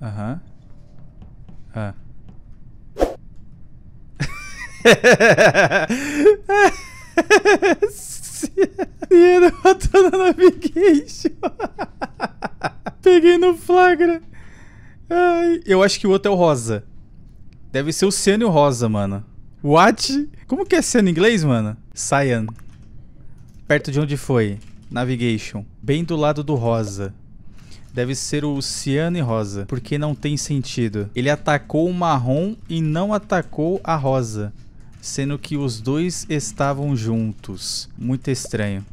Aham. Uhum. Ah. Dinheiro matando na navigation. Peguei no flagra. Ai, eu acho que o outro é o rosa. Deve ser o ciano e o rosa, mano. What? Como que é ciano em inglês, mano? Cyan. Perto de onde foi. Navigation, bem do lado do rosa. Deve ser o ciano e rosa, porque não tem sentido. Ele atacou o marrom e não atacou a rosa, sendo que os dois estavam juntos. Muito estranho.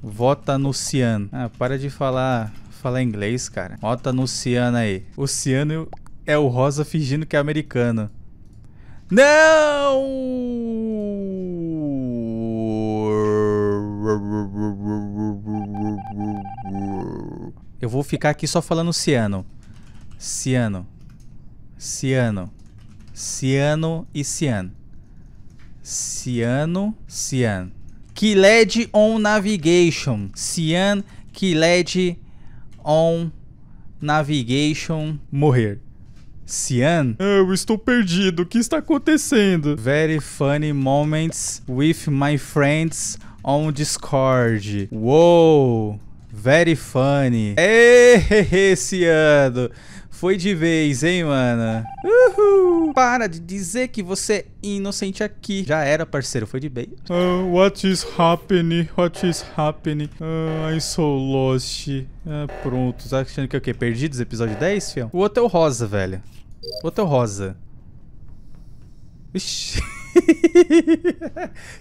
Vota no ciano. Ah, para de falar, falar inglês, cara. Vota no ciano aí. O ciano é o rosa fingindo que é americano. Não! Eu vou ficar aqui só falando ciano. Ciano. Ciano. Ciano e cian. Ciano, cian. led on navigation. Cian, led on navigation. Morrer. Cian? Eu estou perdido, o que está acontecendo? Very funny moments with my friends on Discord. Wow! Very funny. Esse ano foi de vez, hein, mano? Uhul. Para de dizer que você é inocente aqui. Já era, parceiro, foi de vez. Uh, ah, what is happening? What is happening? Uh, ah, so lost. Ah, pronto. Tá achando que é o quê? Perdidos, episódio 10, fião? O outro é o rosa, velho. O outro é o rosa. Ixi.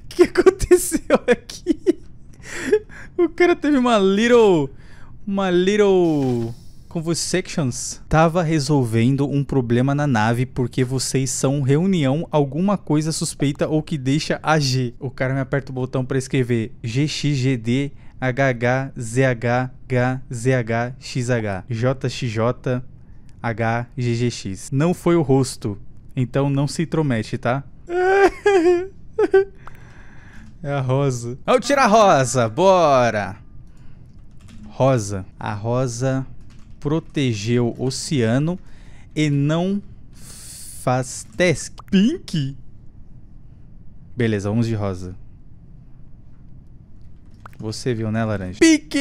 O que aconteceu aqui? O cara teve uma little... Uma little... convulsions. Tava resolvendo um problema na nave porque vocês são reunião alguma coisa suspeita ou que deixa agir. O cara me aperta o botão para escrever GXGD HHZHHZHXH JXJ HGGX. Não foi o rosto, então não se intromete, tá? É a rosa. Vamos tirar a rosa, bora! Rosa. A rosa protegeu o oceano e não faz teste. Pink? Beleza, vamos de rosa. Você viu, né, laranja? Pique!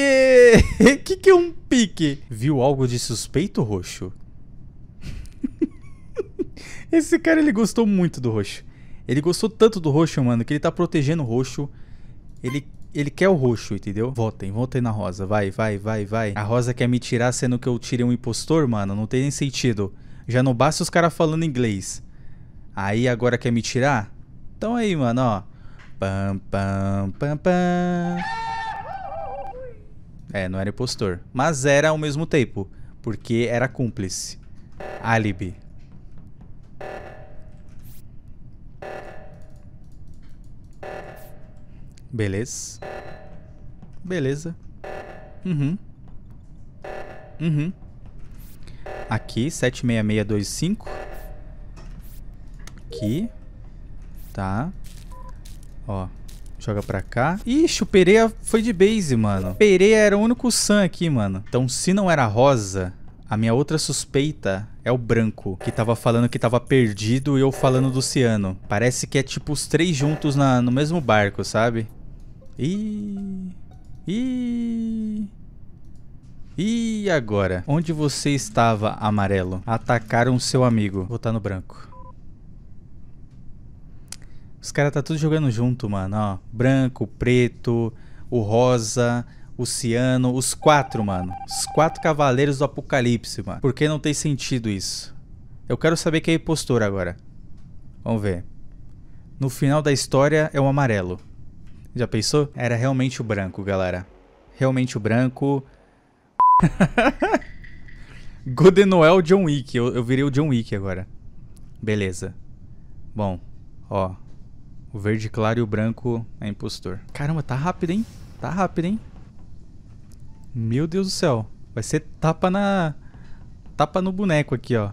O que, que é um pique? Viu algo de suspeito, roxo? Esse cara, ele gostou muito do roxo. Ele gostou tanto do roxo, mano, que ele tá protegendo o roxo. Ele, ele quer o roxo, entendeu? Votem, votem na rosa. Vai, vai, vai, vai. A rosa quer me tirar sendo que eu tirei um impostor, mano. Não tem nem sentido. Já não basta os caras falando inglês. Aí agora quer me tirar? Então aí, mano, ó. Pam, pam, pam, pam. É, não era impostor. Mas era ao mesmo tempo. Porque era cúmplice. Álibi. Beleza. Beleza. Uhum. Uhum. Aqui, 76625. Aqui. Tá. Ó. Joga pra cá. Ixi, o Pereira foi de base, mano. Pereira era o único Sam aqui, mano. Então, se não era rosa, a minha outra suspeita é o branco, que tava falando que tava perdido e eu falando do ciano. Parece que é tipo os três juntos na, no mesmo barco, sabe? E e e agora? Onde você estava, amarelo? Atacaram seu amigo. Vou estar no branco. Os caras tá tudo jogando junto, mano, ó. Branco, preto, o rosa, o ciano, os quatro, mano. Os quatro cavaleiros do apocalipse, mano. Por que não tem sentido isso? Eu quero saber quem é impostor agora. Vamos ver. No final da história é o amarelo. Já pensou? Era realmente o branco, galera. Realmente o branco. Good Noel John Wick. Eu, eu virei o John Wick agora. Beleza. Bom, ó. O verde claro e o branco é impostor. Caramba, tá rápido, hein? Tá rápido, hein? Meu Deus do céu. Vai ser tapa na... Tapa no boneco aqui, ó.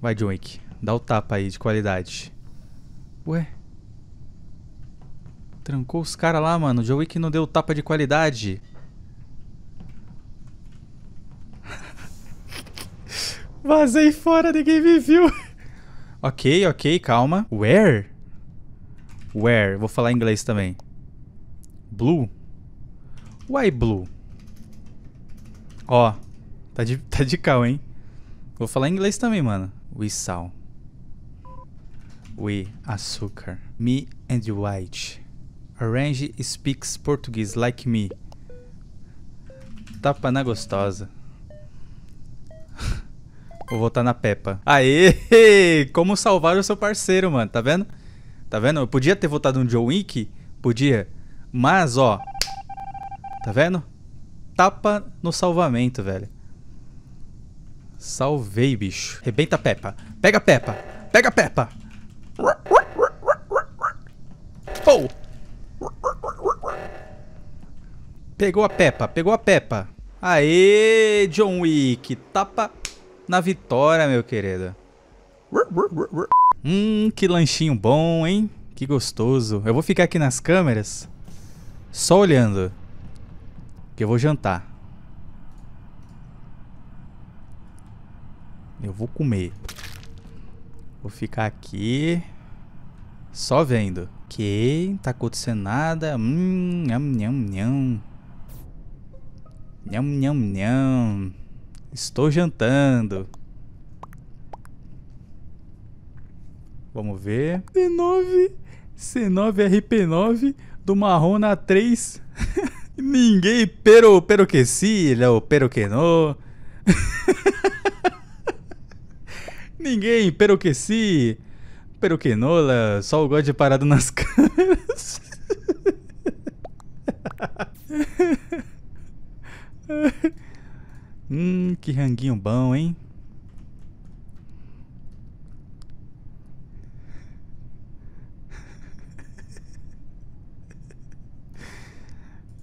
Vai, John Wick. Dá o tapa aí, de qualidade. Ué? Trancou os caras lá, mano. John Wick não deu tapa de qualidade. Vazei fora, ninguém me viu. ok, ok, calma. Where? Where? Vou falar em inglês também. Blue? Why blue? Ó, tá de, tá de cal, hein? Vou falar em inglês também, mano. We sal. We açúcar. Me and white. Arrange speaks Portuguese like me. Tapa na gostosa. Vou voltar na Peppa. Aê! Como salvar o seu parceiro, mano. Tá vendo? Tá vendo? Eu podia ter votado no John Wick. Podia. Mas, ó. Tá vendo? Tapa no salvamento, velho. Salvei, bicho. Rebenta a Peppa. Pega a Peppa. Pega a Peppa. Pou! Pegou a Peppa, pegou a Peppa. Aê, John Wick. Tapa na vitória, meu querido. Hum, que lanchinho bom, hein? Que gostoso. Eu vou ficar aqui nas câmeras, só olhando. Que eu vou jantar. Eu vou comer. Vou ficar aqui, só vendo. Ok, tá acontecendo nada. Hum, nham, nham, nham. Nham, nham, nham. Estou jantando. Vamos ver. C9. C9 RP9 do Marrona 3. Ninguém pero, pero que sí, ou pero que no. Ninguém pero que sí. Peruquinola, só o God parado nas câmeras. hum, que ranguinho bom, hein?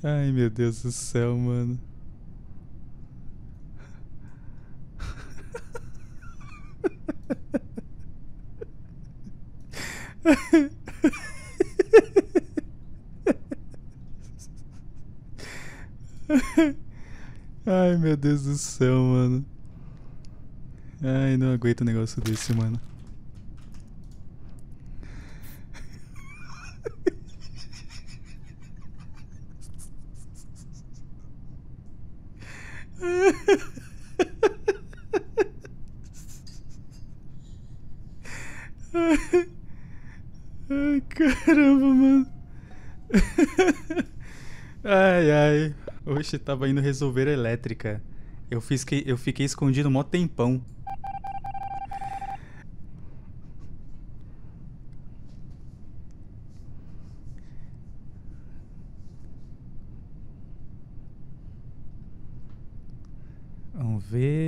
Ai, meu Deus do céu, mano. Ai, meu Deus do céu, mano. Ai, não aguento um negócio desse, mano. Hoje tava indo resolver elétrica. Eu, fiz que, eu fiquei escondido mó tempão. Vamos ver.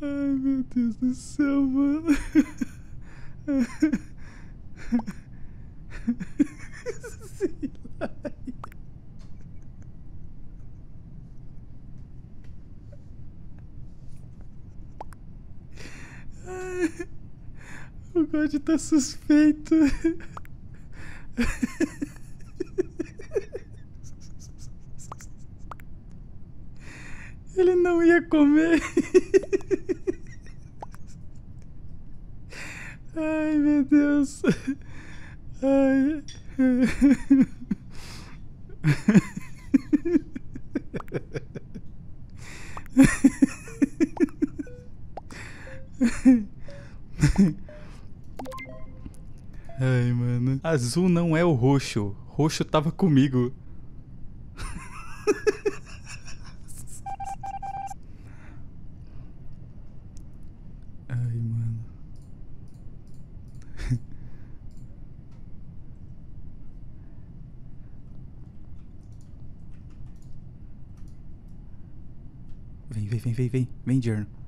Ai meu Deus do céu, mano. Pode estar tá suspeito. Ele não ia comer. Ai, meu Deus. Ai. Ai, mano. Azul não é o roxo. Roxo tava comigo. Ai, mano. Vem, vem, vem, vem, vem. Vem, Jern.